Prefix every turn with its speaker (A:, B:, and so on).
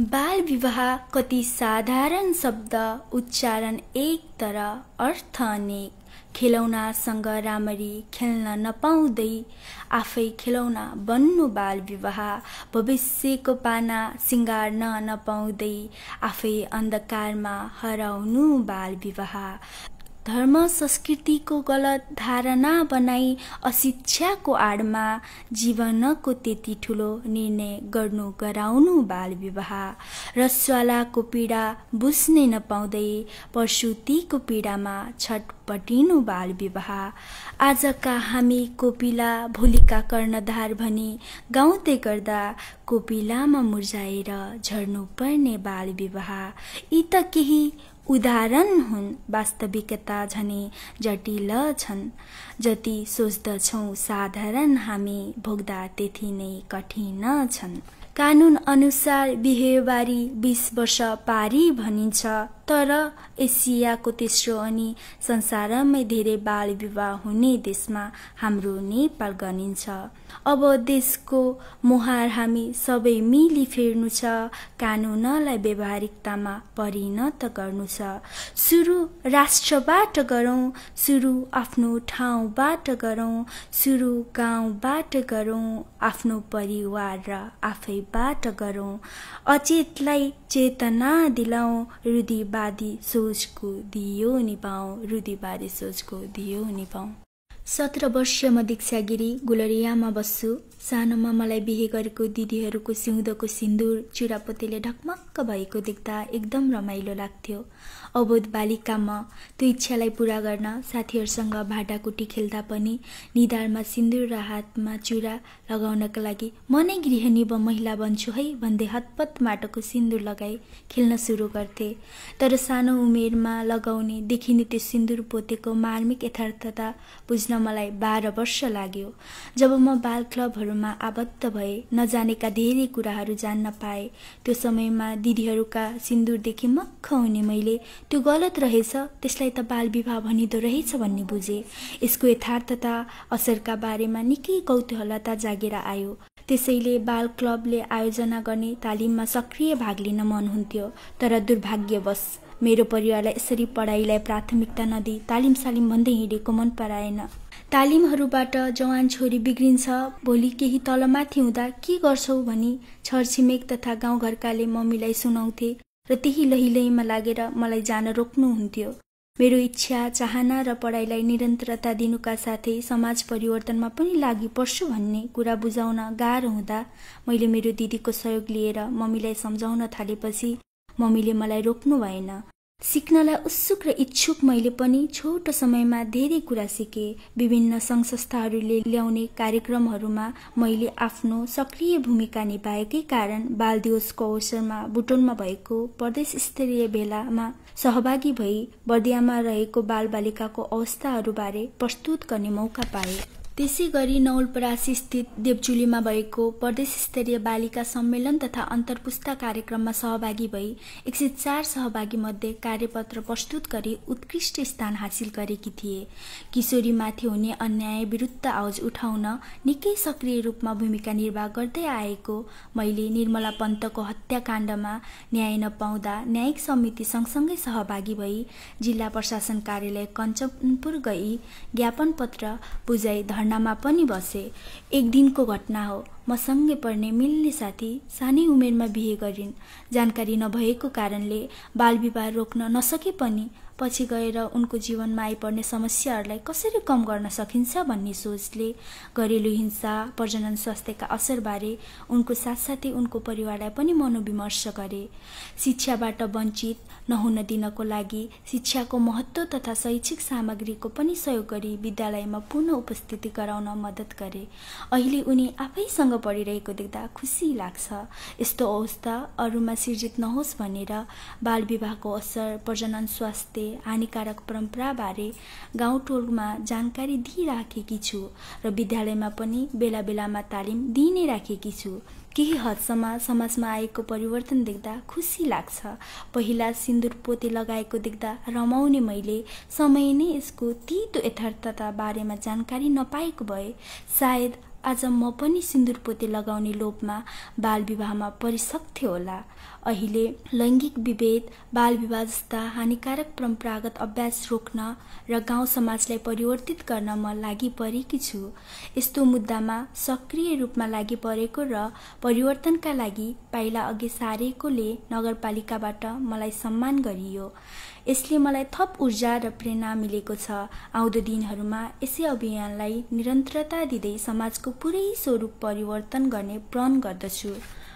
A: बाल विवाह कति साधारण शब्द उच्चारण एक तर अर्थ अनेक खेलौनासँग राम्ररी खेल्न नपाउँदै आफै खेलौना बन्नु बाल विवाह भविष्यको पाना सिँगार्न नपाउँदै आफै अन्धकारमा हराउनु बाल विवाह धर्म संस्कृतिको गलत धारणा बनाई अशिक्षाको आडमा जीवनको त्यति ठुलो निर्णय गर्नु गराउनु बाल विवाह र स्वालाको पीडा बुझ्नै नपाउँदै प्रसुतिको पीडामा छटपटिनु बाल विवाह आजका हामी कोपिला भोलिका कर्णधार भनी गाउँदै गर्दा कोपिलामा मुर्जाएर झर्नुपर्ने बाल विवाह यी त केही उदाहरण हुन् वास्तविकता झनै जटिल छन् जति सोच्दछौँ साधारण हामी भोग्दा त्यति नै कठिन छन् कानुन अनुसार बिहेबारी बिस वर्ष पारी भनिन्छ तर एसियाको तेस्रो अनि संसारमै धेरै बाल विवाह हुने देशमा हाम्रो नेपाल गनिन्छ अब देशको मुहार हामी सबै मिली फेर्नु छ कानुनलाई व्यवहारिकतामा परिणत गर्नु छ सुरु राष्ट्रबाट गरौँ सुरु आफ्नो ठाउँबाट गरौँ सुरु गाउँबाट गरौँ आफ्नो परिवार र आफै बाट गरौँ अचेतलाई चेतना दिलाउँ रुधिवादी सोचको दियो निभाऊ रुधिवादी सोचको दियो निभाऊ सत्र म दीक्षागिरी गुलरियामा बस्छु सानोमा मलाई बिहे गरेको दिदीहरूको सिउँदोको सिन्दुर चुरापोतेले ढकमक्क भएको देख्दा एकदम रमाइलो लाग्थ्यो अबोध बालिकामा त्यो इच्छालाई पुरा गर्न साथीहरूसँग भाँडाकुटी खेल्दा पनि निधारमा सिन्दुर र हातमा चुरा लगाउनका लागि म नै गृहिणी वा महिला बन्छु है भन्दै हतपत माटोको सिन्दुर लगाई खेल्न सुरु गर्थे तर सानो उमेरमा लगाउने देखिने त्यो सिन्दुर पोतेको मार्मिक यथार्थता बुझ्न मलाई बाह्र वर्ष लाग्यो जब म बाल क्लबहरूमा आबद्ध भए नजानेका धेरै कुराहरू जान्न पाए त्यो समयमा दिदीहरूका सिन्दुरदेखि मख हुने मैले त्यो गलत रहेछ त्यसलाई त बाल विवाह भनिँदो रहेछ भन्ने बुझेँ यसको यथार्थता असरका बारेमा निकै कौतूहलता जागेर आयो त्यसैले बाल क्लबले आयोजना गर्ने तालिममा सक्रिय भाग लिन मन हुन्थ्यो तर दुर्भाग्यवश मेरो परिवारलाई यसरी पढाइलाई प्राथमिकता नदिई तालिम सालिम भन्दै हिँडेको मन पराएन तालिमहरूबाट जवान छोरी बिग्रिन्छ भोलि केही तलमाथि हुँदा के गर्छौ भनी छरछिमेक तथा गाउँघरकाले मम्मीलाई सुनाउँथे र त्यही लहिलैमा लागेर मलाई जान रोक्नुहुन्थ्यो मेरो इच्छा चाहना र पढाइलाई निरन्तरता दिनुका साथै समाज परिवर्तनमा पनि लागि पर्छु भन्ने कुरा बुझाउन गाह्रो हुँदा मैले मेरो दिदीको सहयोग लिएर मम्मीलाई सम्झाउन थालेपछि मम्मीले मलाई रोक्नु भएन सिक्नलाई उत्सुक र इच्छुक मैले पनि छोटो समयमा धेरै कुरा सिकेँ विभिन्न सङ्घ संस्थाहरूले ल्याउने कार्यक्रमहरूमा मैले आफ्नो सक्रिय भूमिका निभाएकै कारण बाल दिवसको अवसरमा बुटोनमा भएको प्रदेश स्तरीय भेलामा सहभागी भई बर्दियामा रहेको बालबालिकाको अवस्थाहरूबारे प्रस्तुत गर्ने मौका पाएँ त्यसै गरी नौलपरासी स्थित देवचुलीमा भएको प्रदेश स्तरीय बालिका सम्मेलन तथा अन्तर्पुस्ता कार्यक्रममा सहभागी भई एक सय चार सहभागीमध्ये कार्यपत्र प्रस्तुत गरी उत्कृष्ट स्थान हासिल गरेकी थिए किशोरीमाथि हुने अन्याय विरुद्ध आवाज उठाउन निकै सक्रिय रूपमा भूमिका निर्वाह गर्दै आएको मैले निर्मला पन्तको हत्याकाण्डमा न्याय नपाउँदा न्यायिक समिति सँगसँगै सहभागी भई जिल्ला प्रशासन कार्यालय कञ्चनपुर गई ज्ञापन पत्र बुझाइ धन नामा पनि बसे एक दिनको घटना हो मसँगै पढ्ने मिल्ने साथी सानै उमेरमा बिहे गरिन् जानकारी नभएको कारणले बालविवाह रोक्न नसके पनि पछि गएर उनको जीवनमा आइपर्ने समस्याहरूलाई कसरी कम गर्न सकिन्छ भन्ने सोचले घरेलु हिंसा प्रजनन स्वास्थ्यका असरबारे उनको साथसाथै उनको परिवारलाई पनि मनोविमर्श गरे शिक्षाबाट वञ्चित नहुन दिनको लागि शिक्षाको महत्त्व तथा शैक्षिक सामग्रीको पनि सहयोग गरी विद्यालयमा पूर्ण उपस्थिति गराउन मद्दत गरे अहिले उनी आफैसँग पढिरहेको देख्दा खुसी लाग्छ यस्तो अवस्था अरूमा सिर्जित नहोस् भनेर बाल विवाहको असर प्रजनन स्वास्थ्य हानिकारक परम्पराबारे गाउँटोलमा जानकारी दिइराखेकी छु र विद्यालयमा पनि बेला बेलामा तालिम दिइ नै राखेकी छु केही हदसम्म समाजमा आएको परिवर्तन देख्दा खुसी लाग्छ पहिला सिन्दुर पोते लगाएको देख्दा रमाउने मैले समय नै यसको तितो यथार्थता बारेमा जानकारी नपाएको भए सायद आज म पनि सिन्दुर पोते लगाउने लोभमा बाल विवाहमा परिसक्थेँ होला अहिले लैङ्गिक विभेद बाल विवाह जस्ता हानिकारक परम्परागत अभ्यास रोक्न र गाउँ समाजलाई परिवर्तित गर्न म लागि परेकी छु यस्तो मुद्दामा सक्रिय रूपमा लागि परेको र परिवर्तनका लागि पाइला अघि सारेकोले नगरपालिकाबाट मलाई सम्मान गरियो यसले मलाई थप ऊर्जा र प्रेरणा मिलेको छ आउँदो दिनहरूमा यसै अभियानलाई निरन्तरता दिँदै समाजको पुरै स्वरूप परिवर्तन गर्ने प्रण गर्दछु